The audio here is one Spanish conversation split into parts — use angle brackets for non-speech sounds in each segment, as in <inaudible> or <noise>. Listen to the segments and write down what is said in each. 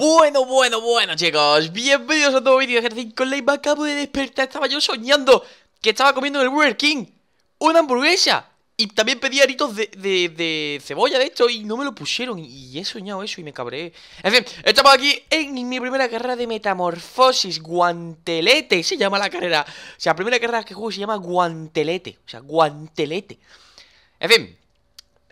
Bueno, bueno, bueno, chicos. Bienvenidos a un nuevo vídeo de Ejercicio con Me acabo de despertar. Estaba yo soñando que estaba comiendo en el Burger King una hamburguesa. Y también pedí aritos de, de, cebolla, de hecho y no me lo pusieron. Y he soñado eso y me cabré. En fin, estamos aquí en mi primera carrera de metamorfosis. Guantelete se llama la carrera. O sea, primera carrera que juego se llama guantelete. O sea, guantelete. En fin,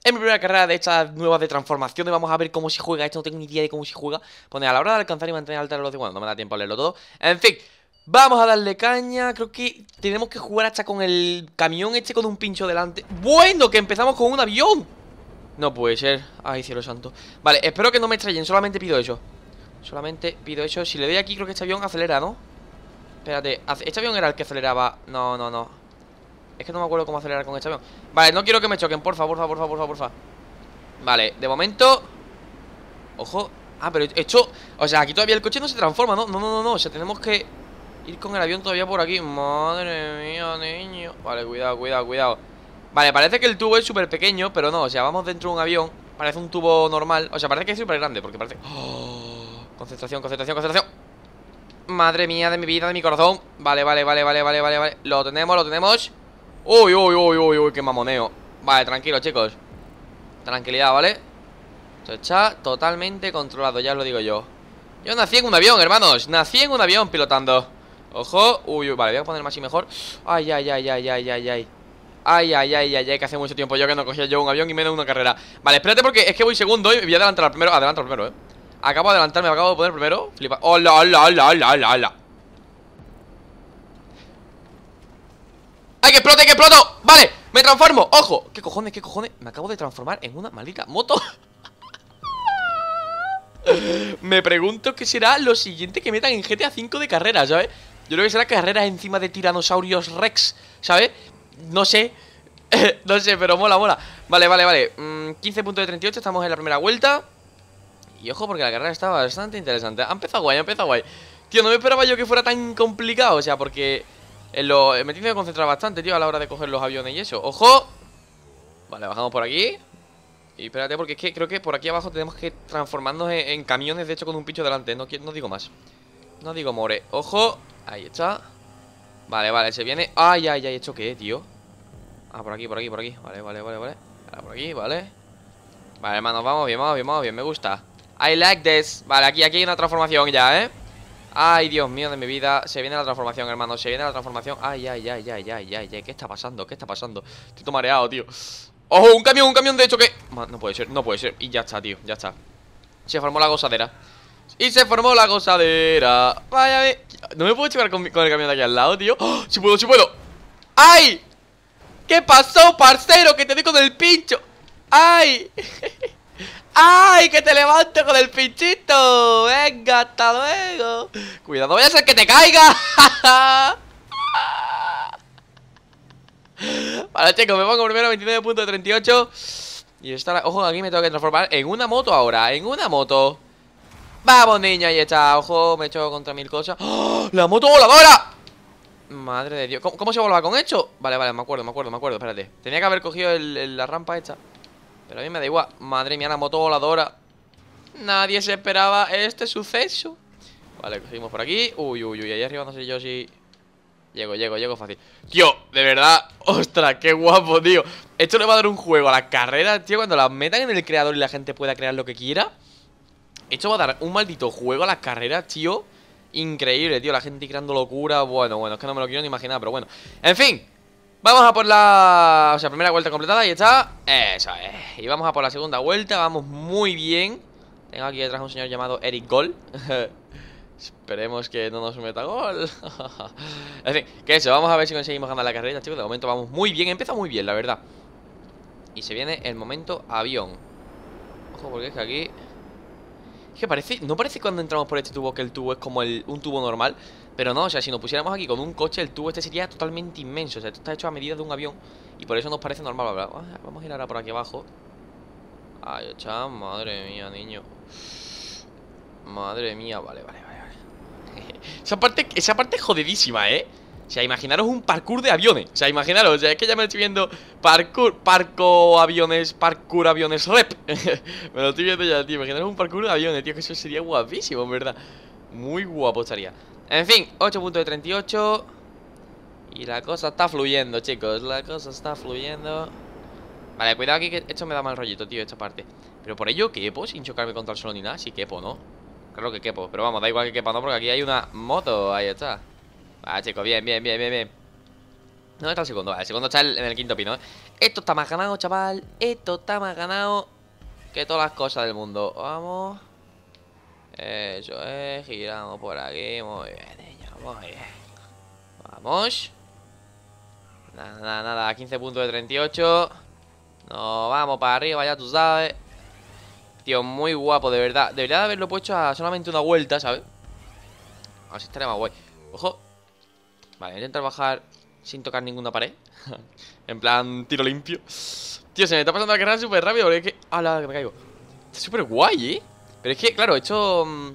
en mi primera carrera de estas nuevas de transformaciones, vamos a ver cómo se juega. Esto no tengo ni idea de cómo se juega. Pone pues a la hora de alcanzar y mantener alta los velocidad. Bueno, no me da tiempo a leerlo todo. En fin. Vamos a darle caña, creo que tenemos que jugar hasta con el camión este con un pincho delante Bueno, que empezamos con un avión No puede ser, ay cielo santo Vale, espero que no me estrellen, solamente pido eso Solamente pido eso, si le doy aquí creo que este avión acelera, ¿no? Espérate, ¿este avión era el que aceleraba? No, no, no es que no me acuerdo cómo acelerar con este avión Vale, no quiero que me choquen, por favor porfa, porfa, porfa, porfa, porfa Vale, de momento Ojo Ah, pero esto... O sea, aquí todavía el coche no se transforma, ¿no? No, no, no, no O sea, tenemos que ir con el avión todavía por aquí Madre mía, niño Vale, cuidado, cuidado, cuidado Vale, parece que el tubo es súper pequeño Pero no, o sea, vamos dentro de un avión Parece un tubo normal O sea, parece que es súper grande Porque parece... ¡oh! concentración, concentración, concentración Madre mía, de mi vida, de mi corazón Vale, vale, vale, vale, vale, vale, vale Lo tenemos, lo tenemos Uy, uy, uy, uy, uy, qué mamoneo Vale, tranquilo, chicos Tranquilidad, ¿vale? Esto está totalmente controlado, ya lo digo yo Yo nací en un avión, hermanos Nací en un avión pilotando Ojo, uy, uy, vale, voy a poner más y mejor Ay, ay, ay, ay, ay, ay, ay Ay, ay, ay, ay, ay, que hace mucho tiempo yo que no cogía yo un avión y menos una carrera Vale, espérate porque es que voy segundo y voy a adelantar al primero Adelanto al primero, eh Acabo de adelantarme, acabo de poner primero Flipa, hola, hola, hola, hola, hola que explote, que exploto Vale, me transformo, ojo ¿Qué cojones, qué cojones? Me acabo de transformar en una maldita moto <laughs> Me pregunto qué será lo siguiente que metan en GTA 5 de carreras, ¿sabes? Yo creo que será carreras encima de tiranosaurios Rex, ¿sabes? No sé <laughs> No sé, pero mola, mola Vale, vale, vale 15.38. 15 38, estamos en la primera vuelta Y ojo porque la carrera está bastante interesante Ha empezado guay, ha empezado guay Tío, no me esperaba yo que fuera tan complicado O sea, porque lo, me tiene que concentrar bastante, tío, a la hora de coger los aviones y eso. ¡Ojo! Vale, bajamos por aquí. Y espérate, porque es que creo que por aquí abajo tenemos que transformarnos en, camiones, de hecho, con un picho delante. No, no digo más. No digo more. ¡Ojo! Ahí está. Vale, vale, se viene. ¡Ay, ay, ay! ¿Esto qué, tío? Ah, por aquí, por aquí, por aquí. Vale, vale, vale, vale. Ahora por aquí, vale. Vale, hermano, vamos bien, vamos bien, vamos bien. Me gusta. I like this. Vale, aquí, aquí hay una transformación ya, ¿eh? Ay, Dios mío de mi vida Se viene la transformación, hermano Se viene la transformación Ay, ay, ay, ay, ay, ay, ay ¿Qué está pasando? ¿Qué está pasando? Estoy todo mareado, tío ¡Ojo! ¡Un camión! ¡Un camión! De hecho que... no puede ser, no puede ser Y ya está, tío, ya está Se formó la gozadera Y se formó la gozadera Vaya... No me puedo chocar con, el camión de aquí al lado, tío ¡Oh! ¡Sí puedo, si puedo! ¡Ay! ¿Qué pasó, parcero? Que te di con el pincho ¡Ay! <laughs> ¡Ay, que te levante con el pinchito! ¡Venga, hasta luego! Cuidado, voy a hacer que te caiga. <laughs> vale, chicos, me pongo primero 29.38. Y está Ojo, aquí me tengo que transformar en una moto ahora, en una moto. Vamos, niña, y está. Ojo, me he contra mil cosas. ¡Oh, ¡La moto voladora! Madre de Dios. ¿Cómo, se volaba con esto? Vale, vale, me acuerdo, me acuerdo, me acuerdo. Espérate. Tenía que haber cogido la rampa esta. Pero a mí me da igual. Madre mía, la moto voladora. Nadie se esperaba este suceso. Vale, seguimos por aquí. Uy, uy, uy. Ahí arriba no sé yo si... Llego, llego, llego fácil. Tío, de verdad. <laughs> Ostras, qué guapo, tío. Esto le va a dar un juego a la carrera tío. Cuando la metan en el creador y la gente pueda crear lo que quiera. Esto va a dar un maldito juego a la carrera tío. Increíble, tío. La gente creando locura. Bueno, bueno, es que no me lo quiero ni imaginar, pero bueno. En fin. Vamos a por la... O sea, primera vuelta completada, y está Eso es Y vamos a por la segunda vuelta, vamos muy bien Tengo aquí detrás un señor llamado Eric Gol <laughs> Esperemos que no nos meta gol <laughs> En fin, que eso, vamos a ver si conseguimos ganar la carrera, chicos De momento vamos muy bien, empieza muy bien, la verdad Y se viene el momento avión Ojo, porque es que aquí... Es que parece... No parece cuando entramos por este tubo que el tubo es como un tubo normal pero no, o sea, si nos pusiéramos aquí con un coche, el tubo este sería totalmente inmenso. O sea, esto está hecho a medida de un avión y por eso nos parece normal. Ah, vamos a ir ahora por aquí abajo. Ay, chao madre mía, niño. Madre mía, vale, vale, vale. <laughs> esa, parte, esa parte es jodidísima, ¿eh? O sea, imaginaros un parkour de aviones. O sea, imaginaros, o sea, es que ya me estoy viendo parkour, parco aviones, parkour aviones rep. <laughs> me lo estoy viendo ya, tío. Imaginaros un parkour de aviones, tío, que eso sería guapísimo, en verdad. Muy guapo estaría. En fin, 8.38 Y la cosa está fluyendo, chicos La cosa está fluyendo Vale, cuidado aquí que esto me da mal rollito, tío, esta parte Pero por ello quepo sin chocarme contra el suelo ni nada Si sí, quepo, ¿no? Claro que quepo Pero vamos, da igual que quepa, ¿no? Porque aquí hay una moto Ahí está Vale, chicos, bien, bien, bien, bien, bien ¿Dónde está el segundo? Vale, el segundo está en el quinto pino, ¿eh? Esto está más ganado, chaval Esto está más ganado Que todas las cosas del mundo Vamos eso es, giramos por aquí. Muy bien, niño, muy bien. Vamos. Nada, nada, nada. 15 puntos de 38. Nos vamos para arriba, ya tú sabes. Tío, muy guapo, de verdad. Debería de haberlo puesto a solamente una vuelta, ¿sabes? Así estaría más guay. Ojo. Vale, voy a intentar bajar sin tocar ninguna pared. <laughs> en plan, tiro limpio. Tío, se me está pasando la carrera súper rápido porque es que... ¡Hala, que me caigo! Está súper guay, ¿eh? Pero es que, claro, esto... Mm,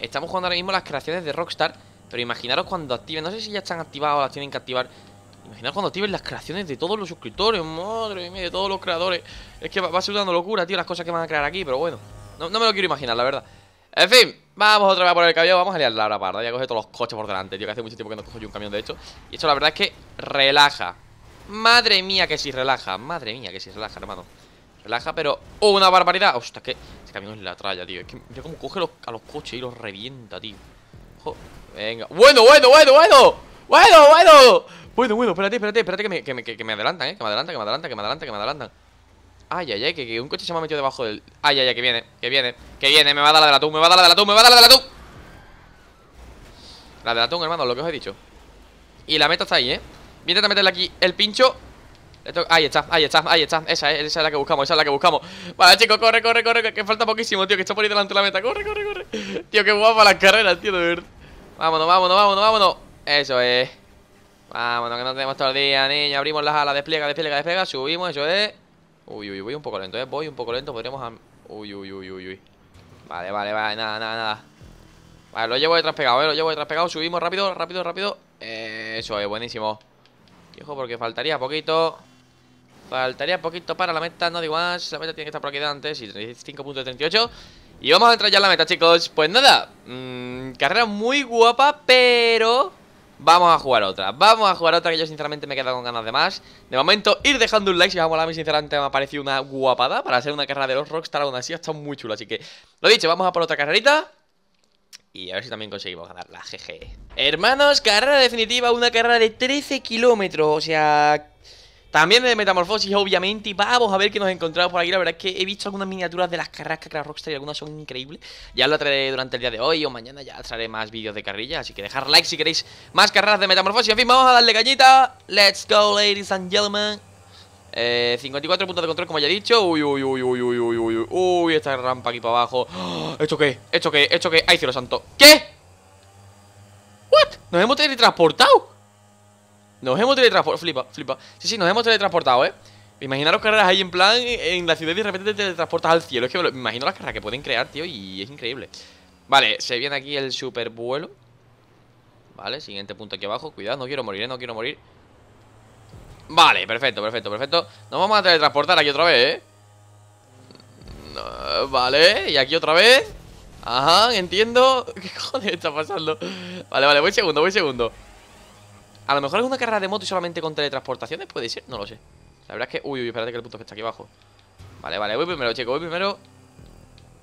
estamos jugando ahora mismo las creaciones de Rockstar Pero imaginaros cuando activen, no sé si ya están activadas o las tienen que activar Imaginaros cuando activen las creaciones de todos los suscriptores Madre mía, de todos los creadores Es que va, a ser una locura, tío, las cosas que van a crear aquí Pero bueno, no, me lo quiero imaginar, la verdad en fin, vamos otra vez a poner el cabello Vamos a liar la hora parda, ya coge todos los coches por delante Tío, que hace mucho tiempo que no cojo yo un camión de hecho Y esto la verdad es que relaja Madre mía que si sí relaja, madre mía que si sí relaja, hermano Relaja, pero una barbaridad Hostia, que este camión es la tralla, tío. Es que mira cómo coge a los coches y los revienta, tío. Venga. Bueno, bueno, bueno, bueno. Bueno, bueno. Bueno, bueno, espérate, espérate, espérate que me, adelantan, eh. Que me adelantan, que me adelantan, que me adelantan, que me adelantan. Ay, ay, ay, que, un coche se me ha metido debajo del... Ay, ay, ay, que viene, que viene, que viene, me va a dar la de la tú, me va a dar la de la tú, me va a dar la de la tú. La de la tú, hermano, lo que os he dicho Y la meta está ahí, ¿eh? Voy a meterle aquí el pincho Ahí está, ahí está, ahí está Esa es, esa es la que buscamos, esa es la que buscamos Vale, chicos, corre, corre, corre Que falta poquísimo, tío Que está por ahí delante de la meta Corre, corre, corre Tío, qué guapa las carreras, tío, de verdad Vámonos, vámonos, vámonos, vámonos Eso es Vámonos, que no tenemos todo el día, niña Abrimos las alas, despliega, despliega, despliega Subimos, eso es Uy, uy, voy un poco lento, eh Voy un poco lento, podríamos... a... Uy, uy, uy, uy, uy Vale, vale, vale, nada, nada, nada Vale, lo llevo detrás pegado, eh Lo llevo detrás pegado Subimos rápido, rápido, rápido Eso es, buenísimo Hijo, porque faltaría poquito Faltaría poquito para la meta, no digo más La meta tiene que estar por aquí antes y 35.38 Y vamos a entrar ya en la meta, chicos Pues nada, mm, carrera muy guapa, pero... Vamos a jugar otra, vamos a jugar otra que yo sinceramente me he quedado con ganas de más De momento, ir dejando un like si vamos a molado, a mí sinceramente me ha parecido una guapada Para hacer una carrera de los Rockstar aún así, estado muy chulo Así que, lo dicho, vamos a por otra carrerita y a ver si también conseguimos ganar la GG Hermanos, carrera definitiva, una carrera de 13 kilómetros O sea, también de Metamorfosis, obviamente. Y vamos a ver qué nos encontramos por aquí. La verdad es que he visto algunas miniaturas de las carrascas que creado Rockstar y algunas son increíbles. Ya lo traeré durante el día de hoy o mañana ya traeré más vídeos de carrilla. Así que dejar like si queréis más carreras de Metamorfosis. En fin, vamos a darle cañita. Let's go, ladies and gentlemen. Eh, 54 puntos de control, como ya he dicho. Uy, uy, uy, uy, uy, uy, uy. Uy, esta rampa aquí para abajo. <gasps> ¿Esto qué? ¿Esto qué? ¿Esto qué? ¡Ay, cielo santo! ¿Qué? ¿What? ¿Nos hemos teletransportado? Nos hemos teletransportado. Flipa, flipa. Sí, sí, nos hemos teletransportado, ¿eh? Imaginaros carreras ahí en plan eh, en la ciudad y de repente te teletransportas al cielo. Es que me imagino las carreras que pueden crear, tío, y es increíble. Vale, se viene aquí el super vuelo Vale, siguiente punto aquí abajo. Cuidado, no quiero morir, ¿eh? no quiero morir. Vale, perfecto, perfecto, perfecto. Nos vamos a teletransportar aquí otra vez, ¿eh? vale, y aquí otra vez. Ajá, entiendo. <laughs> ¿Qué joder está pasando? Vale, vale, voy segundo, voy segundo. A lo mejor es una carrera de moto y solamente con teletransportaciones puede ser, no lo sé. La verdad es que... Uy, uy, espérate que el punto está aquí abajo. Vale, vale, voy primero, chicos, voy primero.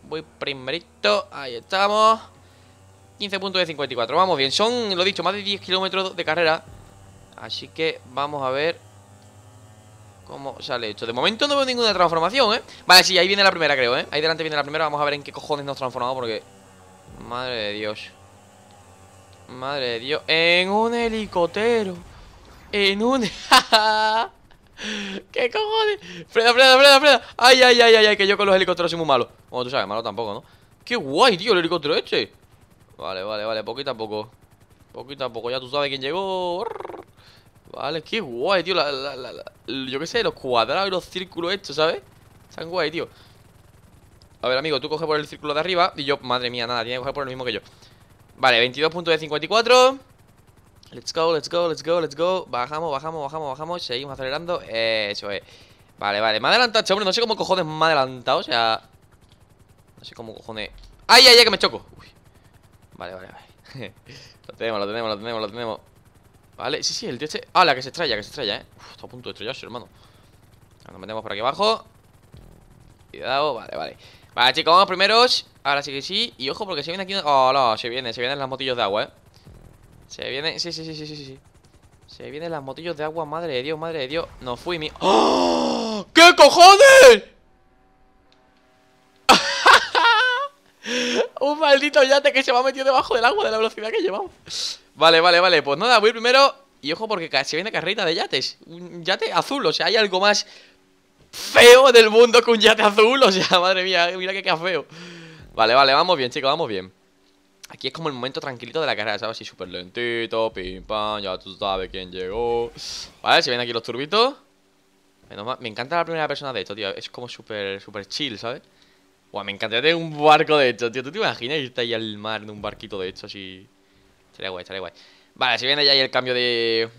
Voy primerito, ahí estamos. 15 puntos de 54, vamos bien. Son, lo dicho, más de 10 kilómetros de carrera. Así que vamos a ver cómo sale esto. De momento no veo ninguna transformación, ¿eh? Vale, sí, ahí viene la primera, creo, ¿eh? Ahí delante viene la primera. Vamos a ver en qué cojones nos transformamos porque... Madre de Dios. Madre de Dios. En un helicóptero. En un... <laughs> ¿Qué cojones? Freda, freda, freda, freda. Ay, ay, ay, ay, ay, que yo con los helicópteros soy muy malo. Bueno, tú sabes, malo tampoco, ¿no? Qué guay, tío, el helicóptero este. Vale, vale, vale, poquito a poco. Poquito a poco, ya tú sabes quién llegó. Vale, qué guay, tío. La, yo qué sé, los cuadrados y los círculos estos, ¿sabes? Están guay, tío. A ver, amigo, tú coges por el círculo de arriba y yo, madre mía, nada, tiene que coger por el mismo que yo. Vale, 22 puntos de 54 Let's go, let's go, let's go, let's go Bajamos, bajamos, bajamos, bajamos Seguimos acelerando Eso es Vale, vale Me ha adelantado, hombre No sé cómo cojones me ha adelantado O sea No sé cómo cojones ¡Ay, ay, ay! Que me choco Uy. Vale, vale, vale <laughs> Lo tenemos, lo tenemos, lo tenemos, lo tenemos Vale, sí, sí, el tío este Ah, la que se estrella, que se estrella, eh Uf, está a punto de estrellarse, hermano Nos metemos por aquí abajo Cuidado, vale, vale Vale, chicos, vamos primeros Ahora sí que sí. Y ojo, porque se viene aquí. Oh, no, se viene, se vienen las motillos de agua, eh. Se viene, Sí, sí, sí, sí, sí, sí. Se vienen las motillos de agua, madre de Dios, madre de Dios. No fui mi. ¡Oh! ¡Qué cojones! <laughs> Un maldito yate que se va ha metido debajo del agua de la velocidad que llevamos. Vale, vale, vale. Pues nada, voy primero. Y ojo, porque se viene carrita de yates. Un yate azul, o sea, hay algo más feo del mundo que un yate azul. O sea, <laughs> madre mía, mira que queda feo. Vale, vale, vamos bien, chicos, vamos bien Aquí es como el momento tranquilito de la carrera, ¿sabes? Así súper lentito, pim, pam, ya tú sabes quién llegó Vale, si ven aquí los turbitos Menos Me encanta la primera persona de esto, tío Es como súper, súper chill, ¿sabes? Buah, me encantaría tener un barco de hecho tío ¿Tú te imaginas irte ahí al mar en un barquito de esto así? Estaría guay, estaría guay Vale, si viene ya ahí el cambio de...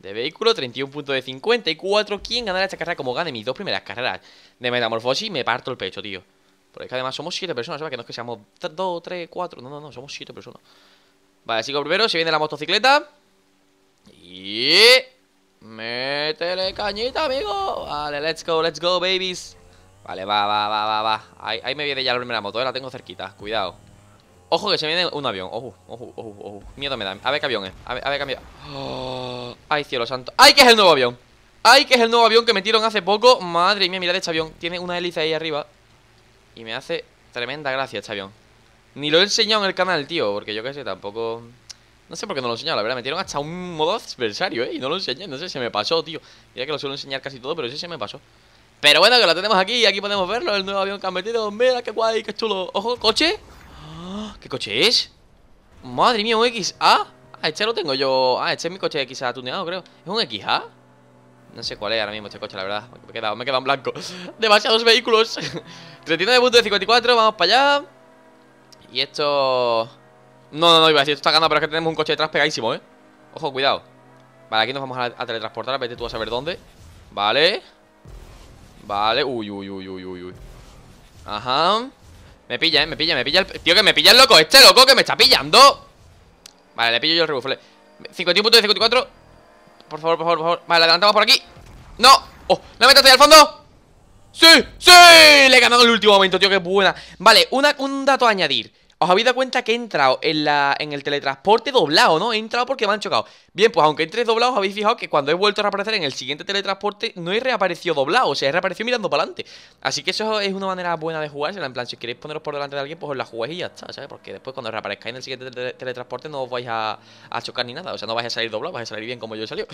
De vehículo, 31 de 54 ¿Quién ganará esta carrera como gane mis dos primeras carreras? De metamorfosis me parto el pecho, tío es que además somos siete personas, ¿sabes? Que no es que seamos dos, tres, cuatro No, no, no, somos siete personas. Vale, sigo primero, se viene la motocicleta. Y. Métele cañita, amigo. Vale, let's go, let's go, babies. Vale, va, va, va, va, va. Ahí, me viene ya la primera moto, eh, la tengo cerquita. Cuidado. Ojo que se viene un avión. Ojo, ojo, ojo, ojo. Miedo me da. A ver qué avión es. A ver, a ver qué avión. <gasps> ay, cielo santo. ¡Ay, que es el nuevo avión! ¡Ay, que es el nuevo avión que metieron hace poco! Madre mía, mirad este avión. Tiene una hélice ahí arriba. Y me hace tremenda gracia, este avión Ni lo he enseñado en el canal, tío, porque yo qué sé, tampoco... No sé por qué no lo he enseñado, la verdad, metieron hasta un modo adversario, ¿eh? Y no lo enseñé, no sé, se me pasó, tío. Mira que lo suelo enseñar casi todo, pero ese se me pasó. Pero bueno, que lo tenemos aquí, Y aquí podemos verlo, el nuevo avión que han metido. Mira, qué guay, qué chulo. Ojo, coche. ¡Ah! ¿Qué coche es? Madre mía, un XA. Ah, este lo tengo yo. Ah, este es mi coche XA tuneado, creo. ¿Es un XA? No sé cuál es ahora mismo este coche, la verdad Me he quedado, me he en blanco <laughs> Demasiados vehículos 39 <laughs> de 54, vamos para allá Y esto... No, no, no, iba a decir, esto está ganado Pero es que tenemos un coche detrás pegadísimo, eh Ojo, cuidado Vale, aquí nos vamos a, a teletransportar Vete tú a saber dónde Vale Vale, uy, uy, uy, uy, uy, uy Ajá Me pilla, eh, me pilla, me pilla el... Tío, que me pilla el loco, este loco que me está pillando Vale, le pillo yo el rebufle 51 de 54 por favor, por favor, por favor Vale, la adelantamos por aquí ¡No! ¡Oh! ¡La metiste ahí al fondo! ¡Sí! ¡Sí! Le he ganado en el último momento, tío, qué buena Vale, una, un dato a añadir os habéis dado cuenta que he entrado en, el teletransporte doblado, ¿no? He entrado porque me han chocado. Bien, pues aunque entre doblado, os habéis fijado que cuando he vuelto a reaparecer en el siguiente teletransporte, no he reaparecido doblado, o sea, he reaparecido mirando para adelante. Así que eso es una manera buena de jugársela. En plan, si queréis poneros por delante de alguien, pues os la jugáis y ya está, ¿sabes? Porque después cuando reaparezcáis en el siguiente teletransporte no os vais a, chocar ni nada. O sea, no vais a salir doblado, vais a salir bien como yo he salido.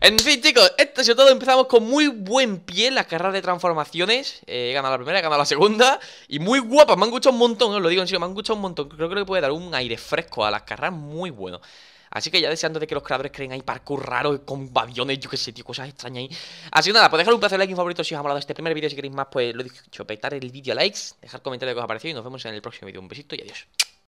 En fin, chicos, esto ha todo. Empezamos con muy buen pie la carrera de transformaciones. Eh, he ganado la primera, he ganado la segunda. Y muy guapas, me han gustado un montón, os lo digo en serio, me han gustado un montón. Creo que puede dar un aire fresco a las carreras muy bueno. Así que ya deseando de que los creadores creen ahí parkour raros con aviones, yo que sé, tío, cosas extrañas ahí. Así que nada, pues dejar un placer like y un favorito si os ha molado este primer vídeo. Si queréis más, pues lo he dicho, petar el vídeo a likes, dejar comentarios de que os ha parecido y nos vemos en el próximo vídeo. Un besito y adiós.